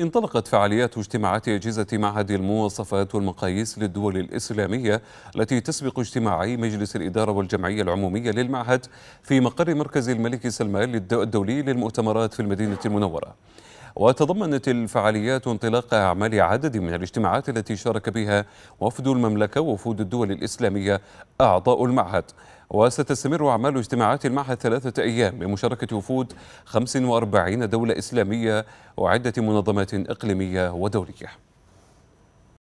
انطلقت فعاليات اجتماعات أجهزة معهد المواصفات والمقاييس للدول الإسلامية التي تسبق اجتماعي مجلس الإدارة والجمعية العمومية للمعهد في مقر مركز الملك سلمان الدولي للمؤتمرات في المدينة المنورة وتضمنت الفعاليات انطلاق أعمال عدد من الاجتماعات التي شارك بها وفد المملكة ووفود الدول الإسلامية أعضاء المعهد وستستمر أعمال اجتماعات المعهد ثلاثة أيام بمشاركة وفود 45 دولة إسلامية وعدة منظمات إقليمية ودولية